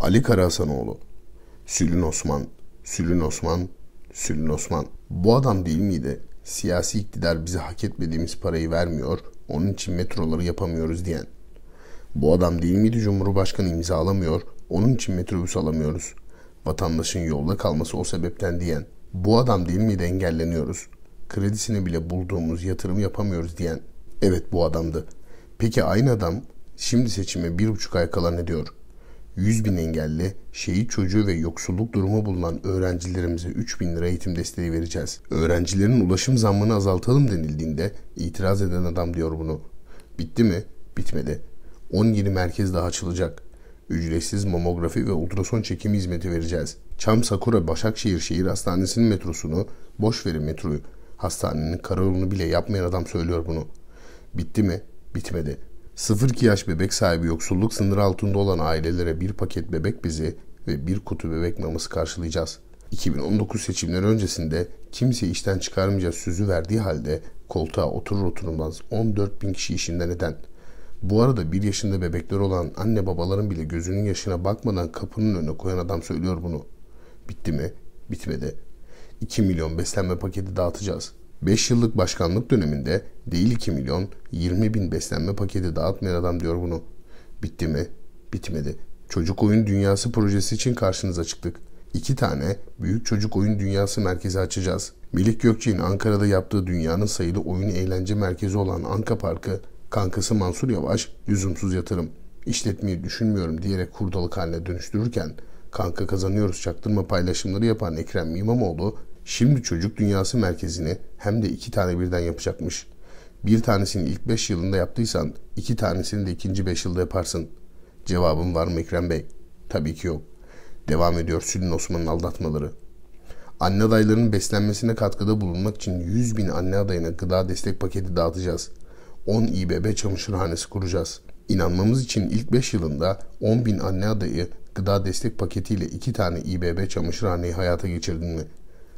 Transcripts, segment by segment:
Ali Karahasanoğlu, Sülün Osman, Sülün Osman, Sülün Osman. Bu adam değil miydi? Siyasi iktidar bize hak etmediğimiz parayı vermiyor, onun için metroları yapamıyoruz diyen. Bu adam değil miydi Cumhurbaşkanı imzalamıyor, onun için metrobüs alamıyoruz. Vatandaşın yolda kalması o sebepten diyen. Bu adam değil miydi engelleniyoruz. Kredisini bile bulduğumuz yatırım yapamıyoruz diyen. Evet bu adamdı. Peki aynı adam şimdi seçime bir buçuk ay kalan ne diyor? 100 bin engelli, şehit çocuğu ve yoksulluk durumu bulunan öğrencilerimize 3 bin lira eğitim desteği vereceğiz. Öğrencilerin ulaşım zammını azaltalım denildiğinde itiraz eden adam diyor bunu. Bitti mi? Bitmedi. 10 yeni merkez daha açılacak. Ücretsiz mamografi ve ultrason çekimi hizmeti vereceğiz. Çam Sakura Başakşehir Şehir Hastanesi'nin metrosunu, boş verin metroyu. Hastanenin karayolunu bile yapmayan adam söylüyor bunu. Bitti mi? Bitmedi.'' 0-2 yaş bebek sahibi yoksulluk sınırı altında olan ailelere bir paket bebek bezi ve bir kutu bebek maması karşılayacağız. 2019 seçimleri öncesinde kimse işten çıkarmayacağız sözü verdiği halde koltuğa oturur oturulmaz 14 bin kişi işinden eden, bu arada bir yaşında bebekler olan anne babaların bile gözünün yaşına bakmadan kapının önüne koyan adam söylüyor bunu. Bitti mi? Bitmedi. 2 milyon beslenme paketi dağıtacağız. 5 yıllık başkanlık döneminde değil 2 milyon 20 bin beslenme paketi dağıtmayan adam diyor bunu. Bitti mi? Bitmedi. Çocuk Oyun Dünyası projesi için karşınıza çıktık. İki tane Büyük Çocuk Oyun Dünyası merkezi açacağız. Melih Gökçe'nin Ankara'da yaptığı dünyanın sayılı oyun eğlence merkezi olan Anka Parkı, kankası Mansur Yavaş lüzumsuz yatırım, işletmeyi düşünmüyorum diyerek kurdalık haline dönüştürürken kanka kazanıyoruz çaktırma paylaşımları yapan Ekrem İmamoğlu Şimdi çocuk dünyası merkezini hem de iki tane birden yapacakmış. Bir tanesini ilk beş yılında yaptıysan iki tanesini de ikinci beş yılda yaparsın. Cevabım var mı Ekrem Bey? Tabii ki yok. Devam ediyor Sülün Osman'ın aldatmaları. Anne adaylarının beslenmesine katkıda bulunmak için 100 bin anne adayına gıda destek paketi dağıtacağız. 10 İBB çamaşırhanesi kuracağız. İnanmamız için ilk 5 yılında 10 bin anne adayı gıda destek paketiyle 2 tane İBB çamaşırhaneyi hayata geçirdin mi?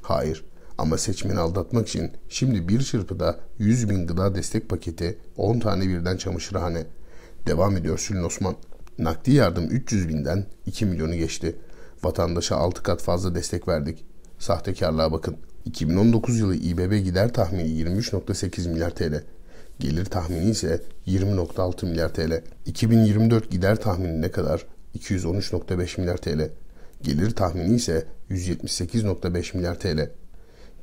Hayır. Ama seçmeni aldatmak için şimdi bir çırpıda 100 bin gıda destek paketi, 10 tane birden çamaşırhane. Devam ediyor Sülün Osman. Nakdi yardım 300 binden 2 milyonu geçti. Vatandaşa 6 kat fazla destek verdik. Sahtekarlığa bakın. 2019 yılı İBB gider tahmini 23.8 milyar TL. Gelir tahmini ise 20.6 milyar TL. 2024 gider tahmini ne kadar? 213.5 milyar TL. Gelir tahmini ise 178.5 milyar TL.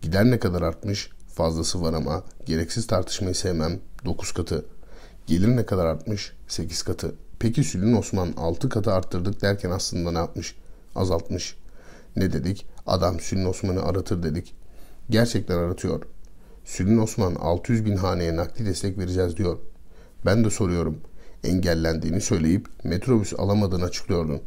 Gider ne kadar artmış? Fazlası var ama gereksiz tartışmayı sevmem 9 katı. Gelir ne kadar artmış? 8 katı. Peki Sülün Osman 6 katı arttırdık derken aslında ne yapmış? Azaltmış. Ne dedik? Adam Sülün Osman'ı aratır dedik. Gerçekten aratıyor. Sülün Osman 600 bin haneye nakli destek vereceğiz diyor. Ben de soruyorum. Engellendiğini söyleyip metrobüs alamadığını açıklıyordun.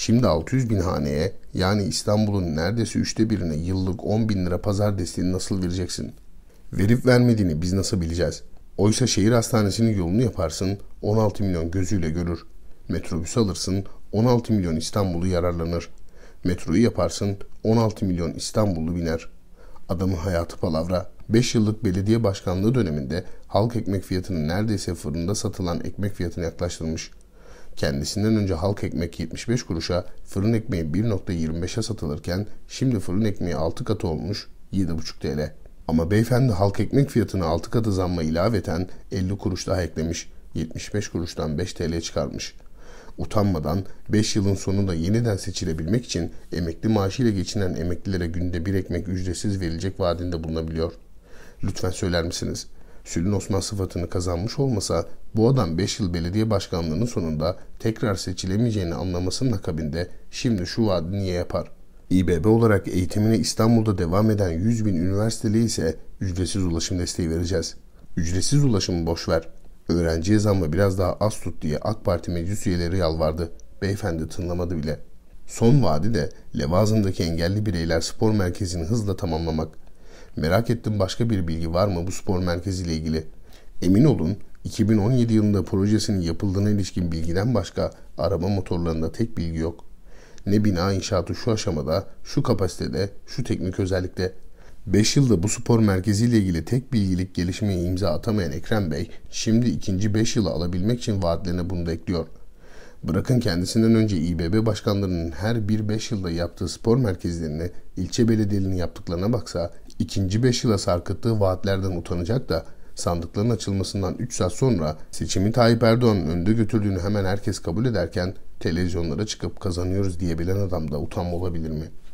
Şimdi 600 bin haneye yani İstanbul'un neredeyse üçte birine yıllık 10 bin lira pazar desteğini nasıl vereceksin? Verip vermediğini biz nasıl bileceğiz? Oysa şehir hastanesinin yolunu yaparsın 16 milyon gözüyle görür. Metrobüs alırsın 16 milyon İstanbul'u yararlanır. Metroyu yaparsın 16 milyon İstanbul'u biner. Adamın hayatı palavra. 5 yıllık belediye başkanlığı döneminde halk ekmek fiyatının neredeyse fırında satılan ekmek fiyatına yaklaştırmış. Kendisinden önce halk ekmek 75 kuruşa, fırın ekmeği 1.25'e satılırken şimdi fırın ekmeği 6 katı olmuş 7.5 TL. Ama beyefendi halk ekmek fiyatını 6 katı zamma ilaveten 50 kuruş daha eklemiş, 75 kuruştan 5 TL çıkarmış. Utanmadan 5 yılın sonunda yeniden seçilebilmek için emekli maaşıyla geçinen emeklilere günde bir ekmek ücretsiz verilecek vaadinde bulunabiliyor. Lütfen söyler misiniz?'' Sülün Osman sıfatını kazanmış olmasa bu adam 5 yıl belediye başkanlığının sonunda tekrar seçilemeyeceğini anlamasının akabinde şimdi şu vaadi niye yapar? İBB olarak eğitimine İstanbul'da devam eden 100 bin üniversiteli ise ücretsiz ulaşım desteği vereceğiz. Ücretsiz ulaşımı boş ver. Öğrenciye zammı biraz daha az tut diye AK Parti meclis üyeleri yalvardı. Beyefendi tınlamadı bile. Son vaadi de Levazım'daki engelli bireyler spor merkezini hızla tamamlamak. Merak ettim başka bir bilgi var mı bu spor merkeziyle ilgili? Emin olun 2017 yılında projesinin yapıldığına ilişkin bilgiden başka araba motorlarında tek bilgi yok. Ne bina inşaatı şu aşamada, şu kapasitede, şu teknik özellikle. 5 yılda bu spor merkeziyle ilgili tek bilgilik gelişmeye imza atamayan Ekrem Bey, şimdi ikinci 5 yılı alabilmek için vaatlerine bunu da ekliyor. Bırakın kendisinden önce İBB başkanlarının her bir 5 yılda yaptığı spor merkezlerini, ilçe belediyelerinin yaptıklarına baksa, ikinci 5 yıla sarkıttığı vaatlerden utanacak da sandıkların açılmasından 3 saat sonra seçimi Tayyip Erdoğan'ın önde götürdüğünü hemen herkes kabul ederken televizyonlara çıkıp kazanıyoruz diyebilen adam da utanma olabilir mi?''